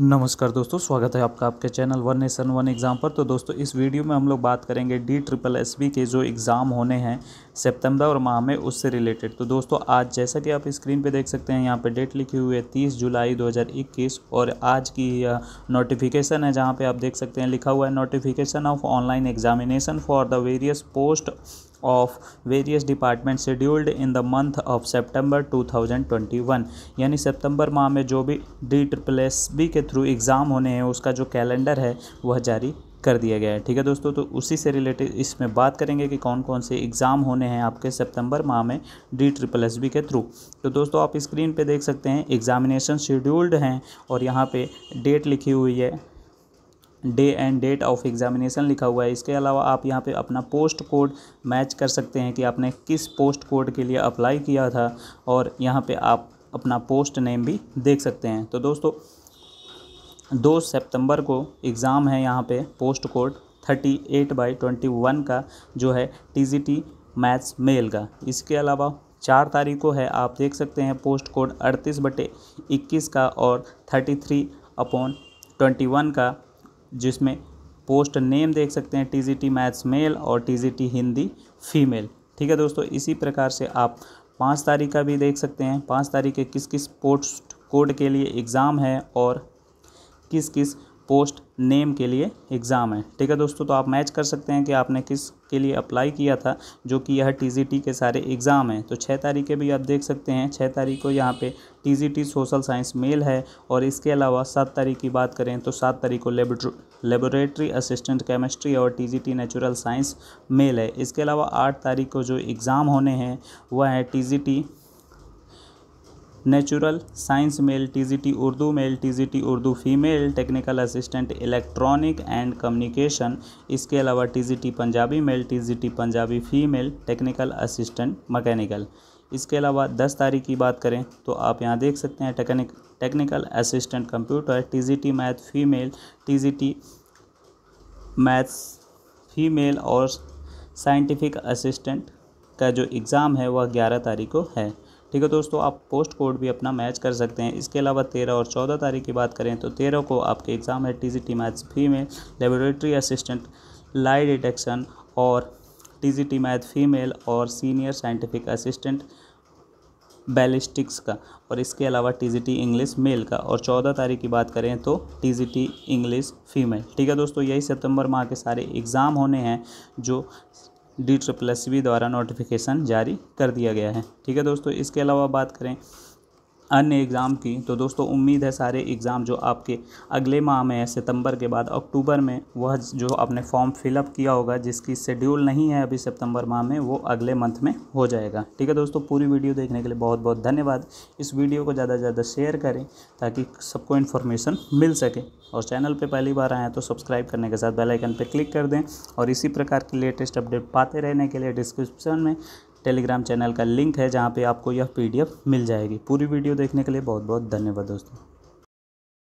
नमस्कार दोस्तों स्वागत है आपका आपके channel one nation one exam पर तो दोस्तों इस वीडियो में हम लोग बात करेंगे डी ट्रिपल एस बी के जो एग्ज़ाम होने हैं सितंबर और माह में उससे रिलेटेड तो दोस्तों आज जैसा कि आप स्क्रीन पे देख सकते हैं यहाँ पे डेट लिखी हुई है तीस जुलाई 2021 और आज की नोटिफिकेशन है जहाँ पर आप देख सकते हैं लिखा हुआ है notification of online examination for the various post of various department scheduled in the month of September two thousand twenty one यानी सितंबर माह में जो भी डी ट्रिपल एस बी के थ्रू एग्ज़ाम होने हैं उसका जो कैलेंडर है वह जारी कर दिया गया है ठीक है दोस्तों तो उसी से रिलेटेड इसमें बात करेंगे कि कौन कौन से एग्ज़ाम होने हैं आपके सितंबर माह में डी ट्रिपल एस बी के थ्रू तो दोस्तों आप स्क्रीन पे देख सकते हैं एग्ज़ामिनेशन शेड्यूल्ड हैं और यहाँ पे डेट लिखी हुई है day and date of examination लिखा हुआ है इसके अलावा आप यहाँ पे अपना पोस्ट कोड मैच कर सकते हैं कि आपने किस पोस्ट कोड के लिए अप्लाई किया था और यहाँ पे आप अपना पोस्ट नेम भी देख सकते हैं तो दोस्तों दो सितंबर को एग्ज़ाम है यहाँ पे post code thirty eight by twenty one का जो है टी मैथ्स मेल का इसके अलावा चार तारीख को है आप देख सकते हैं पोस्ट कोड अड़तीस बटे इक्कीस का और thirty three upon twenty one का जिसमें पोस्ट नेम देख सकते हैं T G T maths male और T G T Hindi female ठीक है दोस्तों इसी प्रकार से आप पाँच तारीख का भी देख सकते हैं पाँच तारीख के किस किस पोस्ट कोड के लिए एग्ज़ाम है और किस किस पोस्ट नेम के लिए एग्ज़ाम है ठीक है दोस्तों तो आप मैच कर सकते हैं कि आपने किस के लिए अप्लाई किया था जो कि यह टी के सारे एग्ज़ाम हैं तो छः तारीख के भी आप देख सकते हैं छः तारीख को यहाँ पे टी सोशल साइंस मेल है और इसके अलावा सात तारीख की बात करें तो सात तारीख को लेबोरेटरी असिस्टेंट केमिस्ट्री और टी नेचुरल साइंस मेल है इसके अलावा आठ तारीख को जो एग्ज़ाम होने हैं वह है T natural science male TGT Urdu male TGT Urdu female technical assistant electronic and communication इसके अलावा TGT Punjabi male TGT Punjabi female technical assistant mechanical इसके अलावा दस तारीख की बात करें तो आप यहाँ देख सकते हैं technic technical assistant computer TGT math female TGT maths female और साइंटिफिक असिस्टेंट का जो एग्ज़ाम है वह ग्यारह तारीख को है ठीक है दोस्तों आप पोस्ट कोड भी अपना मैच कर सकते हैं इसके अलावा तेरह और चौदह तारीख की बात करें तो तेरह को आपके एग्ज़ाम है टी जी टी फी female laboratory assistant lie detection और T G T math female और सीनियर साइंटिफिक असिस्टेंट बैलिस्टिक्स का और इसके अलावा T G T English male का और चौदह तारीख की बात करें तो टी इंग्लिश फीमेल ठीक है दोस्तों यही सितंबर माह के सारे एग्ज़ाम होने हैं जो डी ट्रिपल एस बी द्वारा नोटिफिकेशन जारी कर दिया गया है ठीक है दोस्तों इसके अलावा बात करें अन्य एग्ज़ाम की तो दोस्तों उम्मीद है सारे एग्ज़ाम जो आपके अगले माह में सितंबर के बाद अक्टूबर में वह जो आपने फॉर्म फिलअप किया होगा जिसकी शेड्यूल नहीं है अभी सितंबर माह में वो अगले मंथ में हो जाएगा ठीक है दोस्तों पूरी वीडियो देखने के लिए बहुत बहुत धन्यवाद इस वीडियो को ज़्यादा से ज़्यादा शेयर करें ताकि सबको इन्फॉर्मेशन मिल सके और चैनल पर पहली बार आएँ तो सब्सक्राइब करने के साथ बेलाइकन पर क्लिक कर दें और इसी प्रकार की लेटेस्ट अपडेट पाते रहने के लिए डिस्क्रिप्सन में टेलीग्राम चैनल का लिंक है जहाँ पे आपको यह पीडीएफ मिल जाएगी पूरी वीडियो देखने के लिए बहुत बहुत धन्यवाद दोस्तों